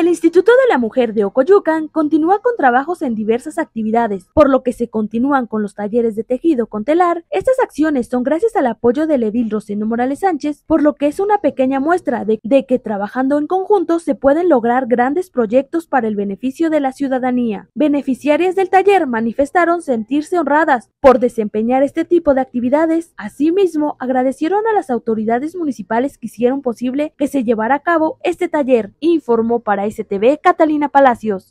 El Instituto de la Mujer de Ocoyucan continúa con trabajos en diversas actividades, por lo que se continúan con los talleres de tejido con telar. Estas acciones son gracias al apoyo del edil Rosendo Morales Sánchez, por lo que es una pequeña muestra de, que trabajando en conjunto se pueden lograr grandes proyectos para el beneficio de la ciudadanía. Beneficiarias del taller manifestaron sentirse honradas por desempeñar este tipo de actividades. Asimismo, agradecieron a las autoridades municipales que hicieron posible que se llevara a cabo este taller, informó para TV Catalina Palacios.